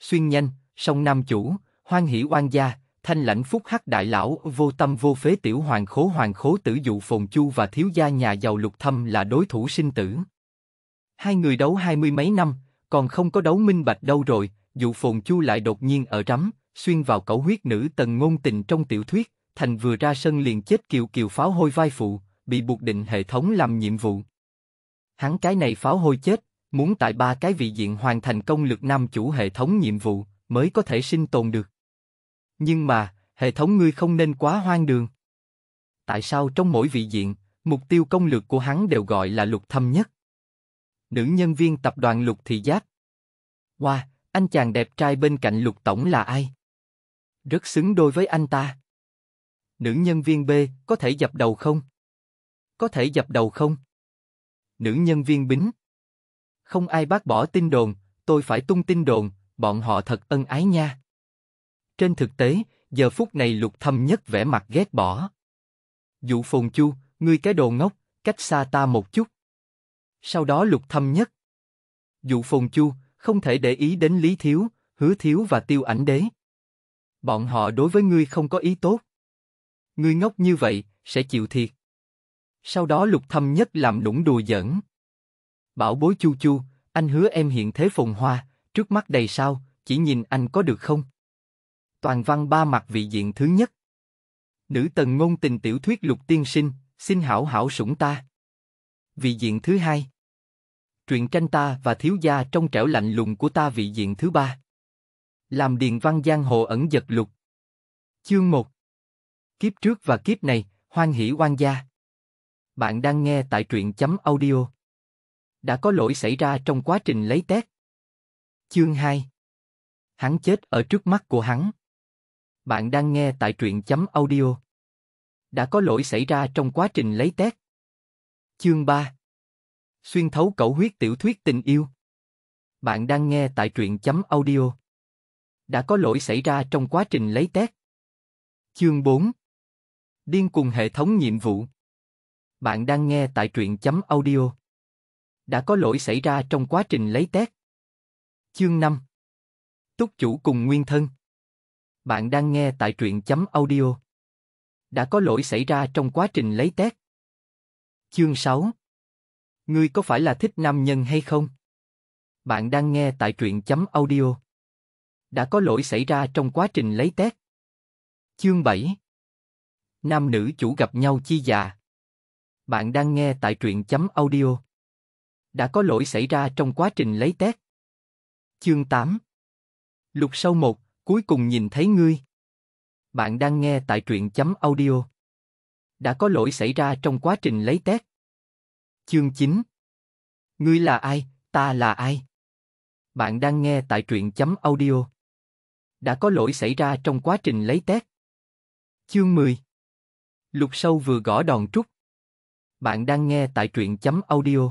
xuyên nhanh, sông Nam Chủ, hoan hỷ oan gia, thanh lãnh phúc hắc đại lão, vô tâm vô phế tiểu hoàng khố hoàng khố tử dụ phồn chu và thiếu gia nhà giàu lục thâm là đối thủ sinh tử. Hai người đấu hai mươi mấy năm, còn không có đấu minh bạch đâu rồi, dụ phồn chu lại đột nhiên ở rắm, xuyên vào cẩu huyết nữ tần ngôn tình trong tiểu thuyết, thành vừa ra sân liền chết kiều kiều pháo hôi vai phụ, bị buộc định hệ thống làm nhiệm vụ. Hắn cái này pháo hôi chết, Muốn tại ba cái vị diện hoàn thành công lực nam chủ hệ thống nhiệm vụ mới có thể sinh tồn được. Nhưng mà, hệ thống ngươi không nên quá hoang đường. Tại sao trong mỗi vị diện, mục tiêu công lược của hắn đều gọi là lục thâm nhất? Nữ nhân viên tập đoàn lục thị giác. Wow, anh chàng đẹp trai bên cạnh lục tổng là ai? Rất xứng đôi với anh ta. Nữ nhân viên B có thể dập đầu không? Có thể dập đầu không? Nữ nhân viên Bính, không ai bác bỏ tin đồn, tôi phải tung tin đồn, bọn họ thật ân ái nha. Trên thực tế, giờ phút này lục thâm nhất vẻ mặt ghét bỏ. Dụ phồn chu, ngươi cái đồ ngốc, cách xa ta một chút. Sau đó lục thâm nhất. Dụ phồn chu, không thể để ý đến lý thiếu, hứa thiếu và tiêu ảnh đế. Bọn họ đối với ngươi không có ý tốt. Ngươi ngốc như vậy, sẽ chịu thiệt. Sau đó lục thâm nhất làm lũng đùa giỡn. Bảo bối chu chu, anh hứa em hiện thế phồn hoa, trước mắt đầy sao, chỉ nhìn anh có được không? Toàn văn ba mặt vị diện thứ nhất. Nữ tần ngôn tình tiểu thuyết lục tiên sinh, xin hảo hảo sủng ta. Vị diện thứ hai. Truyện tranh ta và thiếu gia trong trẻo lạnh lùng của ta vị diện thứ ba. Làm điền văn giang hồ ẩn giật lục. Chương 1 Kiếp trước và kiếp này, hoan hỷ oan gia. Bạn đang nghe tại truyện chấm audio đã có lỗi xảy ra trong quá trình lấy tét. Chương 2 Hắn chết ở trước mắt của hắn. Bạn đang nghe tại truyện chấm audio. Đã có lỗi xảy ra trong quá trình lấy tét. Chương 3 Xuyên thấu cẩu huyết tiểu thuyết tình yêu. Bạn đang nghe tại truyện chấm audio. Đã có lỗi xảy ra trong quá trình lấy tét. Chương 4 Điên cùng hệ thống nhiệm vụ. Bạn đang nghe tại truyện chấm audio đã có lỗi xảy ra trong quá trình lấy tét. Chương 5 Túc chủ cùng nguyên thân Bạn đang nghe tại truyện chấm audio. Đã có lỗi xảy ra trong quá trình lấy tét. Chương 6 Ngươi có phải là thích nam nhân hay không? Bạn đang nghe tại truyện chấm audio. Đã có lỗi xảy ra trong quá trình lấy tét. Chương 7 Nam nữ chủ gặp nhau chi già. Bạn đang nghe tại truyện chấm audio đã có lỗi xảy ra trong quá trình lấy tét. Chương 8 Lục sâu một, cuối cùng nhìn thấy ngươi. Bạn đang nghe tại truyện chấm audio. Đã có lỗi xảy ra trong quá trình lấy tét. Chương 9 Ngươi là ai, ta là ai? Bạn đang nghe tại truyện chấm audio. Đã có lỗi xảy ra trong quá trình lấy tét. Chương 10 Lục sâu vừa gõ đòn trúc. Bạn đang nghe tại truyện chấm audio